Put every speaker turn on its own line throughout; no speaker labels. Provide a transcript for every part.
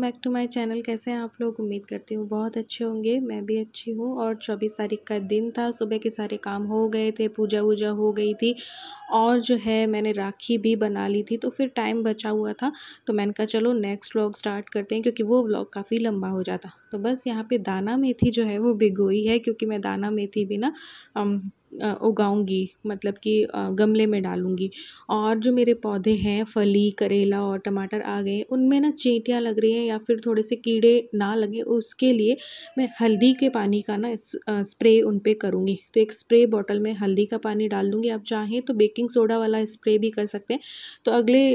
welcome back to my channel कैसे हैं आप लोग उम्मीद करती हूँ बहुत अच्छे होंगे मैं भी अच्छी हूँ और चौबीस तारीख का दिन था सुबह के सारे काम हो गए थे पूजा वूजा हो गई थी और जो है मैंने राखी भी बना ली थी तो फिर टाइम बचा हुआ था तो मैंने कहा चलो नेक्स्ट व्लॉग स्टार्ट करते हैं क्योंकि वो व्लॉग काफ़ी लंबा हो जाता तो बस यहाँ पर दाना मेथी जो है वो भिगोई है क्योंकि मैं दाना मेथी भी ना उगाऊँगी मतलब कि गमले में डालूँगी और जो मेरे पौधे हैं फली करेला और टमाटर आ गए उनमें ना चींटियाँ लग रही हैं या फिर थोड़े से कीड़े ना लगे उसके लिए मैं हल्दी के पानी का ना स्प्रे उन पर करूँगी तो एक स्प्रे बॉटल में हल्दी का पानी डाल दूँगी आप चाहें तो बेकिंग सोडा वाला स्प्रे भी कर सकते हैं तो अगले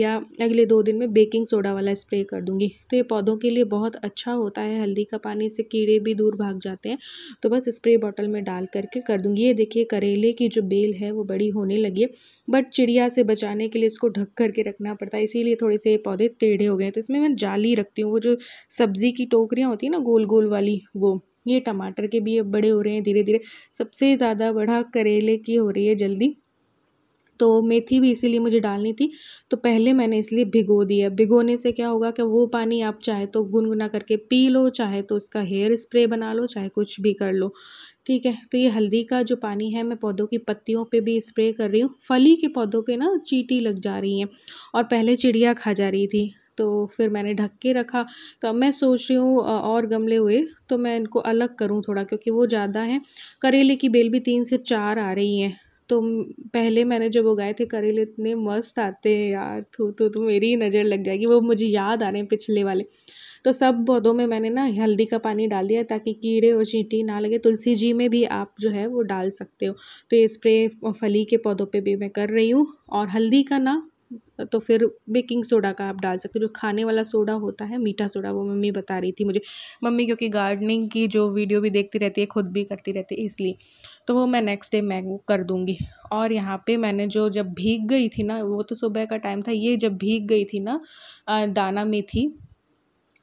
या अगले दो दिन में बेकिंग सोडा वाला स्प्रे कर दूँगी तो ये पौधों के लिए बहुत अच्छा होता है हल्दी का पानी से कीड़े भी दूर भाग जाते हैं तो बस स्प्रे बॉटल में डाल करके कर दूँगी ये देखिए करेले की जो बेल है वो बड़ी होने लगी है बट चिड़िया से बचाने के लिए इसको ढक करके रखना पड़ता है इसीलिए थोड़े से पौधे टेढ़े हो गए हैं तो इसमें मैं जाली रखती हूँ वो जो सब्ज़ी की टोकरियाँ होती हैं ना गोल गोल वाली वो ये टमाटर के भी अब बड़े हो रहे हैं धीरे धीरे सबसे ज़्यादा बड़ा करेले की हो रही है जल्दी तो मेथी भी इसीलिए मुझे डालनी थी तो पहले मैंने इसलिए भिगो दिया भिगोने से क्या होगा कि वो पानी आप चाहे तो गुनगुना करके पी लो चाहे तो उसका हेयर स्प्रे बना लो चाहे कुछ भी कर लो ठीक है तो ये हल्दी का जो पानी है मैं पौधों की पत्तियों पे भी स्प्रे कर रही हूँ फली के पौधों पे ना चीटी लग जा रही हैं और पहले चिड़िया खा जा रही थी तो फिर मैंने ढक के रखा तो अब मैं सोच रही हूँ और गमले हुए तो मैं इनको अलग करूँ थोड़ा क्योंकि वो ज़्यादा हैं करेले की बेल भी तीन से चार आ रही हैं तो पहले मैंने जब उगाए थे करेले इतने मस्त आते हैं यार तो तो तो मेरी ही नज़र लग जाएगी वो मुझे याद आ रहे हैं पिछले वाले तो सब पौधों में मैंने ना हल्दी का पानी डाल दिया ताकि कीड़े और चींटी ना लगे तुलसी जी में भी आप जो है वो डाल सकते हो तो ये स्प्रे फली के पौधों पे भी मैं कर रही हूँ और हल्दी का ना तो फिर बेकिंग सोडा का आप डाल सकते हो जो खाने वाला सोडा होता है मीठा सोडा वो मम्मी बता रही थी मुझे मम्मी क्योंकि गार्डनिंग की जो वीडियो भी देखती रहती है खुद भी करती रहती है इसलिए तो वो मैं नेक्स्ट डे मैं कर दूँगी और यहाँ पे मैंने जो जब भीग गई थी ना वो तो सुबह का टाइम था ये जब भीग गई थी ना दाना में थी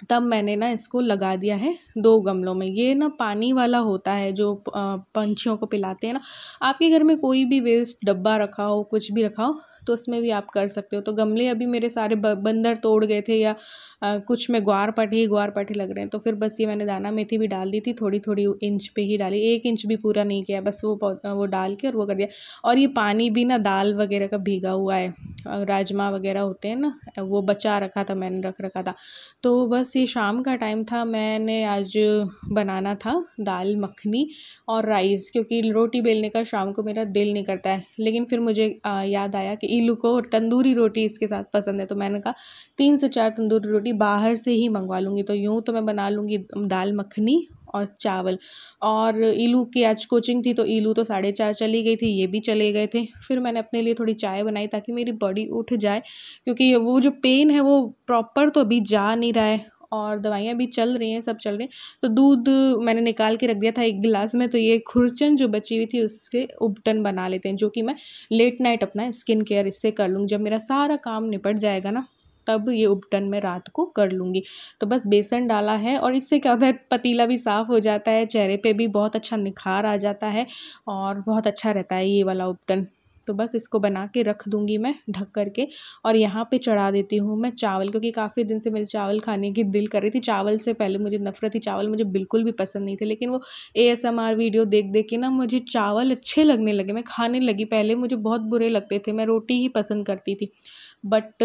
तब मैंने ना इसको लगा दिया है दो गमलों में ये ना पानी वाला होता है जो पंछियों को पिलाते हैं ना आपके घर में कोई भी वेस्ट डब्बा रखा हो कुछ भी रखा हो तो उसमें भी आप कर सकते हो तो गमले अभी मेरे सारे बंदर तोड़ गए थे या आ, कुछ में ग्वार पटे ही ग्वार पटे लग रहे हैं तो फिर बस ये मैंने दाना मेथी भी डाल दी थी थोड़ी थोड़ी इंच पे ही डाली एक इंच भी पूरा नहीं किया बस वो वो डाल के और वो कर दिया और ये पानी भी ना दाल वगैरह का भीगा हुआ है राजमा वगैरह होते हैं ना वो बचा रखा था मैंने रख रखा था तो बस ये शाम का टाइम था मैंने आज बनाना था दाल मखनी और राइस क्योंकि रोटी बेलने का शाम को मेरा दिल नहीं करता है लेकिन फिर मुझे याद आया कि ईलू को तंदूरी रोटी इसके साथ पसंद है तो मैंने कहा तीन से चार तंदूरी रोटी बाहर से ही मंगवा लूँगी तो यूँ तो मैं बना लूँगी दाल मखनी और चावल और ईलू की आज कोचिंग थी तो ईलू तो साढ़े चार चली गई थी ये भी चले गए थे फिर मैंने अपने लिए थोड़ी चाय बनाई ताकि मेरी बॉडी उठ जाए क्योंकि वो जो पेन है वो प्रॉपर तो अभी जा नहीं रहा है और दवाइयाँ भी चल रही हैं सब चल रही हैं तो दूध मैंने निकाल के रख दिया था एक गिलास में तो ये खुरचन जो बची हुई थी उसके उबटन बना लेते हैं जो कि मैं लेट नाइट अपना स्किन केयर इससे कर लूँगी जब मेरा सारा काम निपट जाएगा ना तब ये उपटन मैं रात को कर लूँगी तो बस बेसन डाला है और इससे क्या होता है पतीला भी साफ़ हो जाता है चेहरे पे भी बहुत अच्छा निखार आ जाता है और बहुत अच्छा रहता है ये वाला उपटन तो बस इसको बना के रख दूँगी मैं ढक कर के और यहाँ पे चढ़ा देती हूँ मैं चावल क्योंकि काफ़ी दिन से मेरे चावल खाने की दिल कर रही थी चावल से पहले मुझे नफरत थी चावल मुझे बिल्कुल भी पसंद नहीं थे लेकिन वो ए वीडियो देख देख के ना मुझे चावल अच्छे लगने लगे मैं खाने लगी पहले मुझे बहुत बुरे लगते थे मैं रोटी ही पसंद करती थी बट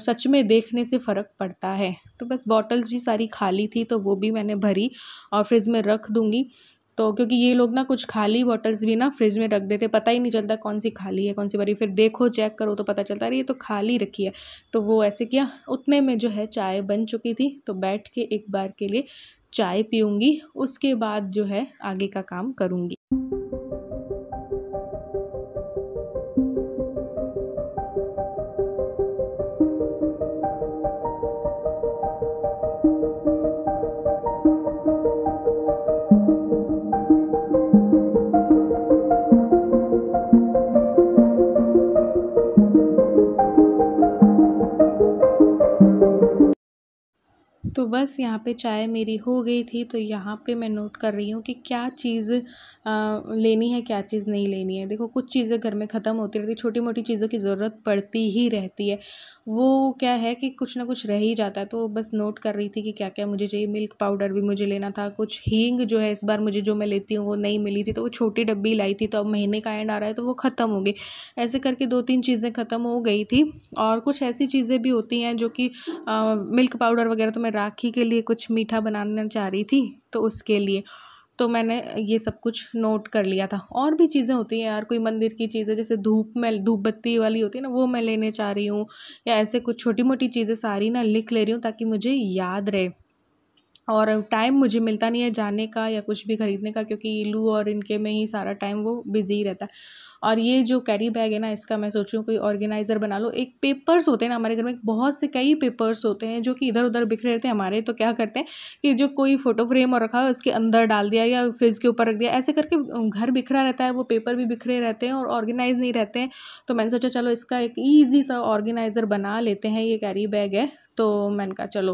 सच में देखने से फ़र्क पड़ता है तो बस बॉटल्स भी सारी खाली थी तो वो भी मैंने भरी और फ्रिज में रख दूँगी तो क्योंकि ये लोग ना कुछ खाली बॉटल्स भी ना फ्रिज में रख देते पता ही नहीं चलता कौन सी खाली है कौन सी भरी फिर देखो चेक करो तो पता चलता अरे ये तो खाली रखी है तो वो ऐसे किया उतने में जो है चाय बन चुकी थी तो बैठ के एक बार के लिए चाय पीऊँगी उसके बाद जो है आगे का काम करूँगी बस यहाँ पे चाय मेरी हो गई थी तो यहाँ पे मैं नोट कर रही हूँ कि क्या चीज़ लेनी है क्या चीज़ नहीं लेनी है देखो कुछ चीज़ें घर में ख़त्म होती रहती छोटी मोटी चीज़ों की ज़रूरत पड़ती ही रहती है वो क्या है कि कुछ ना कुछ रह ही जाता है तो बस नोट कर रही थी कि क्या क्या मुझे चाहिए मिल्क पाउडर भी मुझे लेना था कुछ हींग जो है इस बार मुझे जो मैं लेती हूँ वो नहीं मिली थी तो वो छोटी डब्बी लाई थी तो अब महीने का एंड आ रहा है तो वो ख़त्म हो गई ऐसे करके दो तीन चीज़ें ख़त्म हो गई थी और कुछ ऐसी चीज़ें भी होती हैं जो कि मिल्क पाउडर वगैरह तो मैं राख ही के लिए कुछ मीठा बनाना चाह रही थी तो उसके लिए तो मैंने ये सब कुछ नोट कर लिया था और भी चीज़ें होती हैं यार कोई मंदिर की चीज़ें जैसे धूप में धूप बत्ती वाली होती है ना वो मैं लेने चाह रही हूँ या ऐसे कुछ छोटी मोटी चीज़ें सारी ना लिख ले रही हूँ ताकि मुझे याद रहे और टाइम मुझे मिलता नहीं है जाने का या कुछ भी ख़रीदने का क्योंकि लू और इनके में ही सारा टाइम वो बिज़ी ही रहता है और ये जो कैरी बैग है ना इसका मैं सोच रही हूँ कोई ऑर्गेनाइज़र बना लो एक पेपर्स होते हैं ना हमारे घर में बहुत से कई पेपर्स होते हैं जो कि इधर उधर बिखरे रहते हैं हमारे तो क्या करते हैं कि जो कोई फ़ोटो फ्रेम और रखा है उसके अंदर डाल दिया या फ्रिज के ऊपर रख दिया ऐसे करके घर बिखरा रहता है वो पेपर भी बिखरे रहते हैं और ऑर्गेनाइज़ नहीं रहते हैं तो मैंने सोचा चलो इसका एक ईजी सा ऑर्गेनाइज़र बना लेते हैं ये कैरी बैग है तो मैंने कहा चलो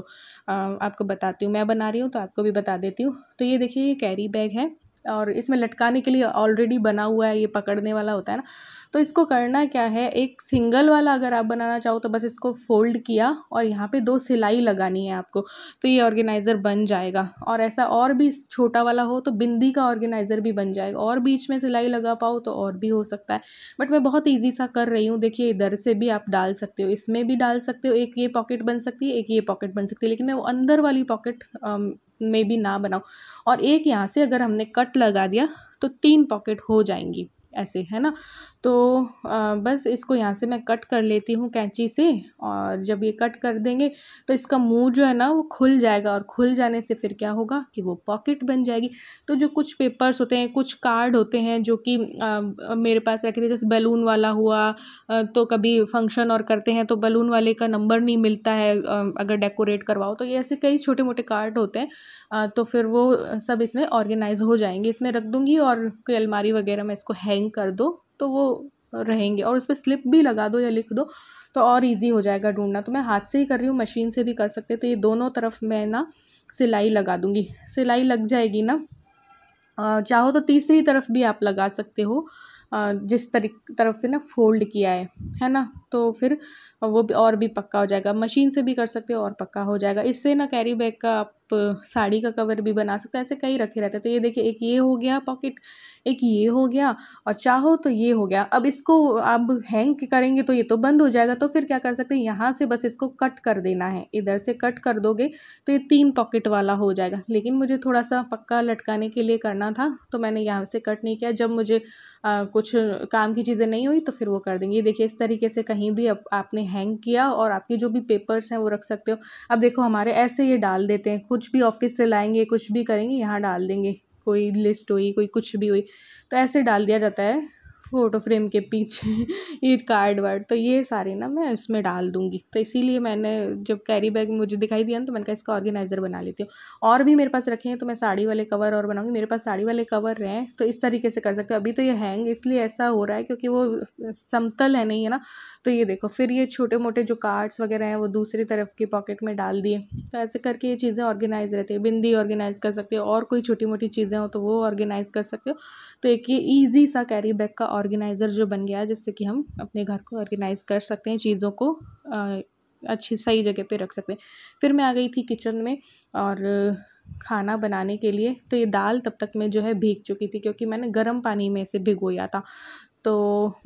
आपको बताती हूँ मैं बना रही हूँ तो आपको भी बता देती हूँ तो ये देखिए ये कैरी बैग है और इसमें लटकाने के लिए ऑलरेडी बना हुआ है ये पकड़ने वाला होता है ना तो इसको करना क्या है एक सिंगल वाला अगर आप बनाना चाहो तो बस इसको फोल्ड किया और यहाँ पे दो सिलाई लगानी है आपको तो ये ऑर्गेनाइज़र बन जाएगा और ऐसा और भी छोटा वाला हो तो बिंदी का ऑर्गेनाइज़र भी बन जाएगा और बीच में सिलाई लगा पाओ तो और भी हो सकता है बट मैं बहुत ईजी सा कर रही हूँ देखिए इधर से भी आप डाल सकते हो इसमें भी डाल सकते हो एक ये पॉकेट बन सकती है एक ये पॉकेट बन सकती है लेकिन मैं वो अंदर वाली पॉकेट में भी ना बनाऊँ और एक यहाँ से अगर हमने कट लगा दिया तो तीन पॉकेट हो जाएंगी ऐसे है ना तो आ, बस इसको यहाँ से मैं कट कर लेती हूँ कैंची से और जब ये कट कर देंगे तो इसका मुंह जो है ना वो खुल जाएगा और खुल जाने से फिर क्या होगा कि वो पॉकेट बन जाएगी तो जो कुछ पेपर्स होते हैं कुछ कार्ड होते हैं जो कि मेरे पास रखे थे जैसे बैलून वाला हुआ आ, तो कभी फंक्शन और करते हैं तो बैलून वाले का नंबर नहीं मिलता है अगर डेकोरेट करवाओ तो ये ऐसे कई छोटे मोटे कार्ड होते हैं तो फिर वो सब इसमें ऑर्गेनाइज हो जाएंगे इसमें रख दूँगी और कोई अलमारी वगैरह में इसको है हैंग कर दो तो वो रहेंगे और उस पर स्लिप भी लगा दो या लिख दो तो और इजी हो जाएगा ढूंढना तो मैं हाथ से ही कर रही हूँ मशीन से भी कर सकते तो ये दोनों तरफ मैं ना सिलाई लगा दूँगी सिलाई लग जाएगी ना चाहो तो तीसरी तरफ भी आप लगा सकते हो जिस तरी तरफ से ना फोल्ड किया है है ना तो फिर वो भी और भी पक्का हो जाएगा मशीन से भी कर सकते हो और पक्का हो जाएगा इससे ना कैरी बैग का आप आप साड़ी का कवर भी बना सकते हैं ऐसे कई रखे रहते हैं तो ये देखिए एक ये हो गया पॉकेट एक ये हो गया और चाहो तो ये हो गया अब इसको आप हैंग करेंगे तो ये तो बंद हो जाएगा तो फिर क्या कर सकते हैं यहाँ से बस इसको कट कर देना है इधर से कट कर दोगे तो ये तीन पॉकेट वाला हो जाएगा लेकिन मुझे थोड़ा सा पक्का लटकाने के लिए करना था तो मैंने यहाँ से कट नहीं किया जब मुझे आ, कुछ काम की चीज़ें नहीं हुई तो फिर वो कर देंगे ये देखिए इस तरीके से कहीं भी अब आपने हैंग किया और आपके जो भी पेपर्स हैं वो रख सकते हो अब देखो हमारे ऐसे ये डाल देते हैं खुद कुछ भी ऑफिस से लाएंगे कुछ भी करेंगे यहाँ डाल देंगे कोई लिस्ट हुई कोई कुछ भी हुई तो ऐसे डाल दिया जाता है फ़ोटो फ्रेम के पीछे ये कार्ड वार्ड तो ये सारे ना मैं इसमें डाल दूँगी तो इसीलिए मैंने जब कैरी बैग मुझे दिखाई दिया ना तो मैंने कहा इसका ऑर्गेनाइज़र बना लेती हूँ और भी मेरे पास रखे हैं तो मैं साड़ी वाले कवर और बनाऊँगी मेरे पास साड़ी वाले कवर हैं तो इस तरीके से कर सकते हो अभी तो ये हैंग इसलिए ऐसा हो रहा है क्योंकि वो समतल है नहीं है ना तो ये देखो फिर ये छोटे मोटे जो कार्ड्स वगैरह हैं वो दूसरी तरफ की पॉकेट में डाल दिए तो ऐसे करके ये चीज़ें ऑर्गेनाइज़ रहती है बिंदी ऑर्गेनाइज़ कर सकते हो और कोई छोटी मोटी चीज़ें हो तो वो ऑर्गेनाइज़ कर सकते हो तो एक ये ईजी सा कैरी बैग का ऑर्गेनाइज़र जो बन गया है जिससे कि हम अपने घर को ऑर्गेनाइज़ कर सकते हैं चीज़ों को अच्छी सही जगह पे रख सकते हैं फिर मैं आ गई थी किचन में और खाना बनाने के लिए तो ये दाल तब तक मैं जो है भीग चुकी थी क्योंकि मैंने गर्म पानी में इसे भिगोया था तो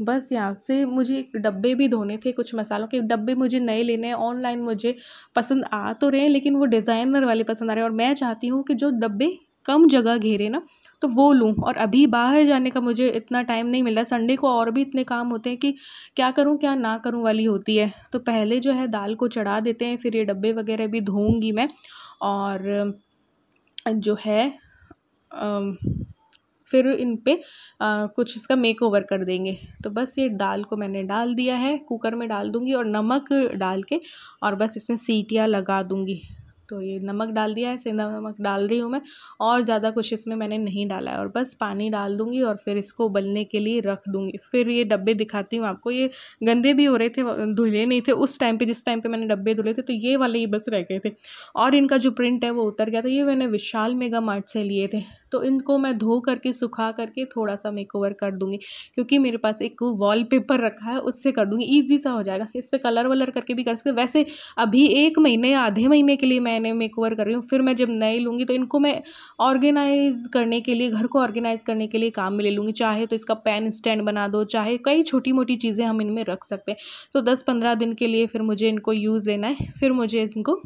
बस यहाँ से मुझे एक डब्बे भी धोने थे कुछ मसालों के डब्बे मुझे नए लेने हैं ऑनलाइन मुझे पसंद आ तो रहे हैं लेकिन वो डिज़ाइनर वाले पसंद आ रहे हैं और मैं चाहती हूँ कि जो डब्बे कम जगह घेरे ना तो वो लूँ और अभी बाहर जाने का मुझे इतना टाइम नहीं मिला संडे को और भी इतने काम होते हैं कि क्या करूँ क्या ना करूँ वाली होती है तो पहले जो है दाल को चढ़ा देते हैं फिर ये डब्बे वगैरह भी धोऊँगी मैं और जो है आ, फिर इन पर कुछ इसका मेक ओवर कर देंगे तो बस ये दाल को मैंने डाल दिया है कुकर में डाल दूँगी और नमक डाल के और बस इसमें सीटियाँ लगा दूँगी तो ये नमक डाल दिया है सेंधा नमक डाल रही हूँ मैं और ज़्यादा कुछ इसमें मैंने नहीं डाला है और बस पानी डाल दूँगी और फिर इसको उबलने के लिए रख दूँगी फिर ये डब्बे दिखाती हूँ आपको ये गंदे भी हो रहे थे धुले नहीं थे उस टाइम पर जिस टाइम पर मैंने डब्बे धुले थे तो ये वाले ही बस रह गए थे और इनका जो प्रिंट है वो उतर गया था ये मैंने विशाल मेगा मार्ट से लिए थे तो इनको मैं धो करके सुखा करके थोड़ा सा मेकओवर कर दूँगी क्योंकि मेरे पास एक वॉलपेपर रखा है उससे कर दूँगी ईजी सा हो जाएगा इस पर कलर वलर करके भी कर सकते वैसे अभी एक महीने या आधे महीने के लिए मैंने मेकओवर कर रही हूँ फिर मैं जब नए लूँगी तो इनको मैं ऑर्गेनाइज़ करने के लिए घर को ऑर्गेनाइज़ करने के लिए काम में ले लूँगी चाहे तो इसका पेन स्टैंड बना दो चाहे कई छोटी मोटी चीज़ें हम इनमें रख सकते हैं तो दस पंद्रह दिन के लिए फिर मुझे इनको यूज़ लेना है फिर मुझे इनको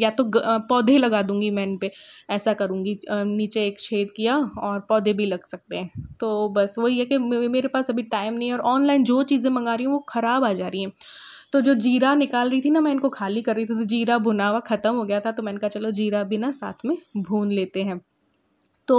या तो पौधे लगा दूँगी मैं इन पर ऐसा करूँगी नीचे नीचे एक छेद किया और पौधे भी लग सकते हैं तो बस वही है कि मेरे पास अभी टाइम नहीं है और ऑनलाइन जो चीज़ें मंगा रही हूँ वो ख़राब आ जा रही हैं तो जो जीरा निकाल रही थी ना मैं इनको खाली कर रही थी तो जीरा भुना हुआ ख़त्म हो गया था तो मैंने कहा चलो जीरा भी ना साथ में भून लेते हैं तो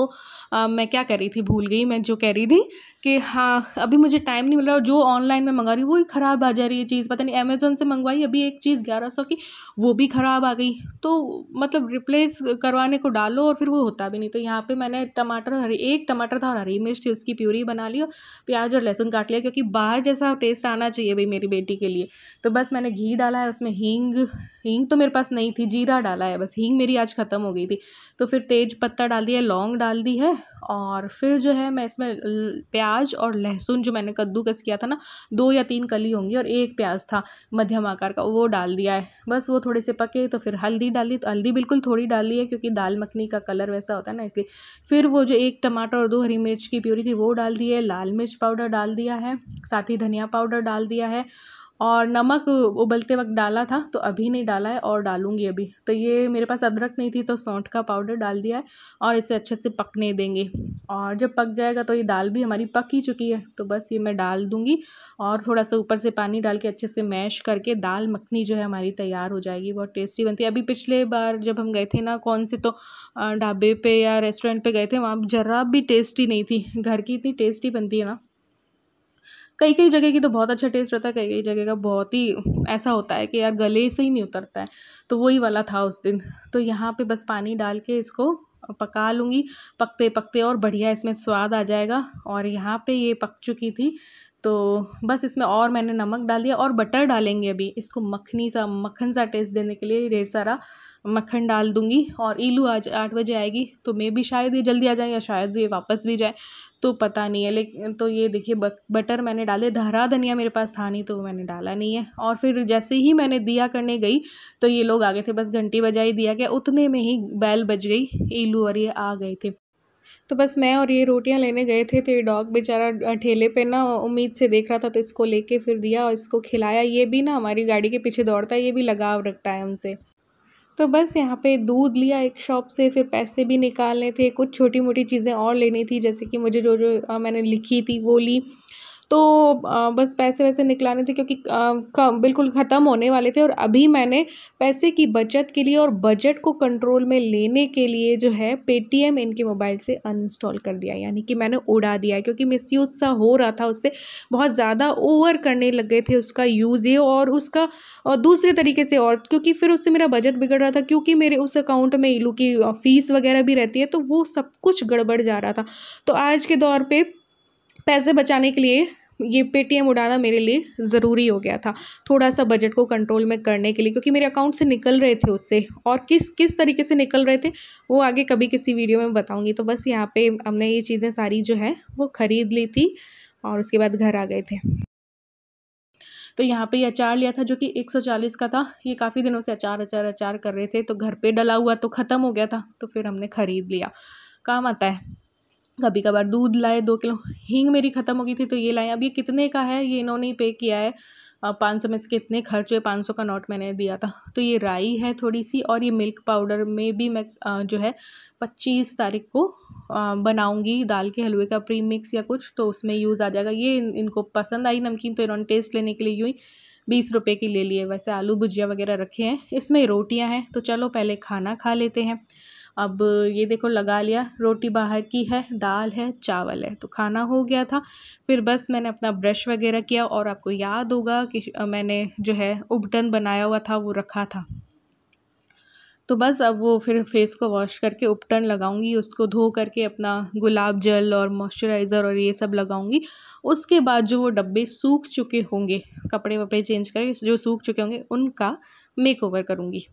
आ, मैं क्या कह रही थी भूल गई मैं जो कह रही थी कि हाँ अभी मुझे टाइम नहीं मिल रहा और जो ऑनलाइन में मंगा रही हूँ वो ही ख़राब आ जा रही है चीज़ पता नहीं अमेज़ोन से मंगवाई अभी एक चीज़ ग्यारह सौ की वो भी ख़राब आ गई तो मतलब रिप्लेस करवाने को डालो और फिर वो होता भी नहीं तो यहाँ पे मैंने टमाटर हरी एक टमाटर था और हरी मिर्च थी उसकी प्यूरी बना ली और प्याज और लहसुन काट लिया क्योंकि बाहर जैसा टेस्ट आना चाहिए भाई मेरी बेटी के लिए तो बस मैंने घी डाला है उसमें हींग हींग तो मेरे पास नहीं थी जीरा डाला है बस हींग मेरी आज ख़त्म हो गई थी तो फिर तेज पत्ता डाल दिया लौंग डाल दी है और फिर जो है मैं इसमें प्याज और लहसुन जो मैंने कद्दूकस किया था ना दो या तीन कली होंगी और एक प्याज था मध्यम आकार का वो डाल दिया है बस वो थोड़े से पके तो फिर हल्दी डाली तो हल्दी बिल्कुल थोड़ी डाली है क्योंकि दाल मखनी का कलर वैसा होता है ना इसलिए फिर वो जो एक टमाटर और दो हरी मिर्च की प्यूरी थी वो डाल दी है लाल मिर्च पाउडर डाल दिया है साथ ही धनिया पाउडर डाल दिया है और नमक उबलते वक्त डाला था तो अभी नहीं डाला है और डालूँगी अभी तो ये मेरे पास अदरक नहीं थी तो सौंठ का पाउडर डाल दिया है और इसे अच्छे से पकने देंगे और जब पक जाएगा तो ये दाल भी हमारी पक ही चुकी है तो बस ये मैं डाल दूंगी और थोड़ा सा ऊपर से पानी डाल के अच्छे से मैश करके दाल मखनी जो है हमारी तैयार हो जाएगी बहुत टेस्टी बनती है अभी पिछले बार जब हम गए थे ना कौन से तो ढाबे पर या रेस्टोरेंट पर गए थे वहाँ ज़रा भी टेस्टी नहीं थी घर की इतनी टेस्टी बनती है ना कई कई जगह की तो बहुत अच्छा टेस्ट रहता है कई कई जगह का बहुत ही ऐसा होता है कि यार गले से ही नहीं उतरता है तो वही वाला था उस दिन तो यहाँ पे बस पानी डाल के इसको पका लूँगी पकते पकते और बढ़िया इसमें स्वाद आ जाएगा और यहाँ पे ये पक चुकी थी तो बस इसमें और मैंने नमक डाल दिया और बटर डालेंगे अभी इसको मखनी सा मक्खन सा टेस्ट देने के लिए ढेर सारा मक्खन डाल दूंगी और ईलू आज आठ बजे आएगी तो मैं भी शायद ये जल्दी आ जाए या शायद ये वापस भी जाए तो पता नहीं है लेकिन तो ये देखिए बटर मैंने डाले धरा धनिया मेरे पास था नहीं तो मैंने डाला नहीं है और फिर जैसे ही मैंने दिया करने गई तो ये लोग आ गए थे बस घंटी बजाई दिया गया उतने में ही बैल बज गई ईलू और ये आ गए थे तो बस मैं और ये रोटियां लेने गए थे तो ये डॉग बेचारा ठेले पे ना उम्मीद से देख रहा था तो इसको लेके फिर दिया और इसको खिलाया ये भी ना हमारी गाड़ी के पीछे दौड़ता है ये भी लगाव रखता है हमसे तो बस यहाँ पे दूध लिया एक शॉप से फिर पैसे भी निकालने थे कुछ छोटी मोटी चीज़ें और लेनी थी जैसे कि मुझे जो जो मैंने लिखी थी वो ली तो बस पैसे वैसे निकलाने थे क्योंकि बिल्कुल ख़त्म होने वाले थे और अभी मैंने पैसे की बचत के लिए और बजट को कंट्रोल में लेने के लिए जो है पेटीएम इनके मोबाइल से अनइंस्टॉल कर दिया यानी कि मैंने उड़ा दिया है क्योंकि मिसयूज़ सा हो रहा था उससे बहुत ज़्यादा ओवर करने लग गए थे उसका यूज़ ये और उसका और दूसरे तरीके से और क्योंकि फिर उससे मेरा बजट बिगड़ रहा था क्योंकि मेरे उस अकाउंट में इलू की फ़ीस वगैरह भी रहती है तो वो सब कुछ गड़बड़ जा रहा था तो आज के दौर पर पैसे बचाने के लिए ये पेटीएम उड़ाना मेरे लिए ज़रूरी हो गया था थोड़ा सा बजट को कंट्रोल में करने के लिए क्योंकि मेरे अकाउंट से निकल रहे थे उससे और किस किस तरीके से निकल रहे थे वो आगे कभी किसी वीडियो में बताऊँगी तो बस यहाँ पे हमने ये चीज़ें सारी जो है वो ख़रीद ली थी और उसके बाद घर आ गए थे तो यहाँ पे ये अचार लिया था जो कि 140 का था ये काफ़ी दिनों से अचार अचार अचार कर रहे थे तो घर पे डला हुआ तो ख़त्म हो गया था तो फिर हमने ख़रीद लिया काम आता है कभी कभार दूध लाए दो किलो हींग मेरी ख़त्म हो गई थी तो ये लाए अब ये कितने का है ये इन्होंने ही पे किया है पाँच सौ में से कितने खर्च हुए पाँच सौ का नोट मैंने दिया था तो ये राई है थोड़ी सी और ये मिल्क पाउडर में भी मैं जो है पच्चीस तारीख को बनाऊंगी दाल के हलवे का प्री मिक्स या कुछ तो उसमें यूज़ आ जाएगा ये इनको पसंद आई नमकीन तो इन्होंने टेस्ट लेने के लिए यूँ ही बीस रुपए की ले लिए वैसे आलू भुजिया वगैरह रखे हैं इसमें रोटियां हैं तो चलो पहले खाना खा लेते हैं अब ये देखो लगा लिया रोटी बाहर की है दाल है चावल है तो खाना हो गया था फिर बस मैंने अपना ब्रश वगैरह किया और आपको याद होगा कि मैंने जो है उबटन बनाया हुआ था वो रखा था तो बस अब वो फिर फेस को वॉश करके उपटन लगाऊंगी उसको धो करके अपना गुलाब जल और मॉइस्चराइज़र और ये सब लगाऊंगी उसके बाद जो वो डब्बे सूख चुके होंगे कपड़े वपड़े चेंज करके जो सूख चुके होंगे उनका मेक ओवर करूँगी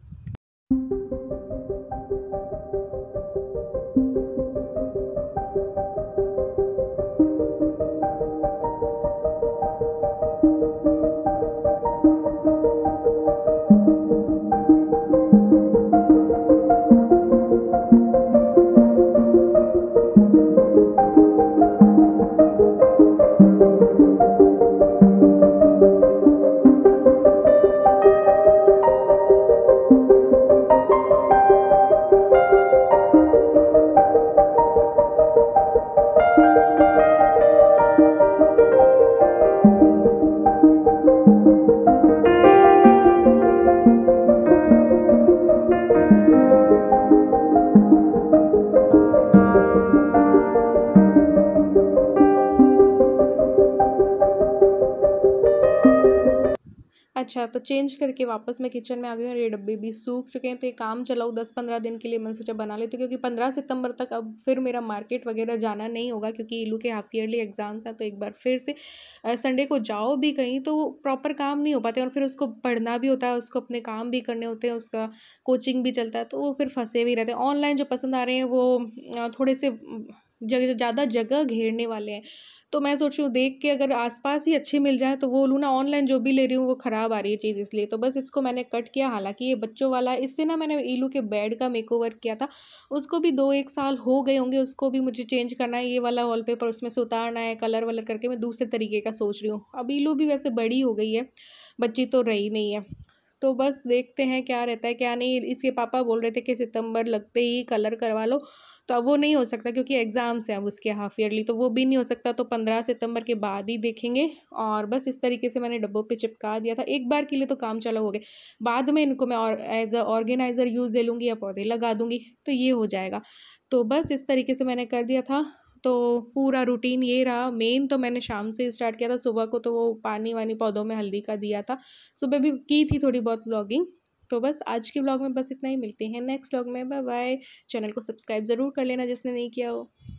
अच्छा तो चेंज करके वापस मैं किचन में आ गई और ये डब्बे भी सूख चुके हैं तो ये काम चलाऊँ दस पंद्रह दिन के लिए मैंने सोचा बना लेती तो क्योंकि पंद्रह सितंबर तक अब फिर मेरा मार्केट वगैरह जाना नहीं होगा क्योंकि इलू के हाफ ईयरली एग्ज़ाम्स हैं तो एक बार फिर से संडे को जाओ भी कहीं तो प्रॉपर काम नहीं हो पाते और फिर उसको पढ़ना भी होता है उसको अपने काम भी करने होते हैं उसका कोचिंग भी चलता है तो वो फिर फंसे भी रहते हैं ऑनलाइन जो पसंद आ रहे हैं वो थोड़े से जगह ज़्यादा जगह घेरने वाले हैं तो मैं सोच रही हूँ देख के अगर आसपास ही अच्छे मिल जाए तो वो लूँ ना ऑनलाइन जो भी ले रही हूँ वो ख़राब आ रही है चीज़ इसलिए तो बस इसको मैंने कट किया हालांकि ये बच्चों वाला इससे ना मैंने ईलू के बेड का मेक किया था उसको भी दो एक साल हो गए होंगे उसको भी मुझे चेंज करना है ये वाला वॉल पेपर उसमें से उतारना है कलर वलर करके मैं दूसरे तरीके का सोच रही हूँ अब ईलू भी वैसे बड़ी हो गई है बच्ची तो रही नहीं है तो बस देखते हैं क्या रहता है क्या नहीं इसके पापा बोल रहे थे कि सितंबर लगते ही कलर करवा लो तो अब वो नहीं हो सकता क्योंकि एग्ज़ाम्स हैं अब उसके हाफ ईयरली तो वो भी नहीं हो सकता तो पंद्रह सितंबर के बाद ही देखेंगे और बस इस तरीके से मैंने डब्बों पे चिपका दिया था एक बार के लिए तो काम चला हो गया बाद में इनको मैं और एज अ ऑर्गेनाइज़र यूज़ दे लूँगी या पौधे लगा दूँगी तो ये हो जाएगा तो बस इस तरीके से मैंने कर दिया था तो पूरा रूटीन ये रहा मेन तो मैंने शाम से स्टार्ट किया था सुबह को तो वो पानी वानी पौधों में हल्दी का दिया था सुबह भी की थी थोड़ी बहुत ब्लॉगिंग तो बस आज के ब्लॉग में बस इतना ही मिलते हैं नेक्स्ट ब्लॉग में बाय बाय चैनल को सब्सक्राइब ज़रूर कर लेना जिसने नहीं किया हो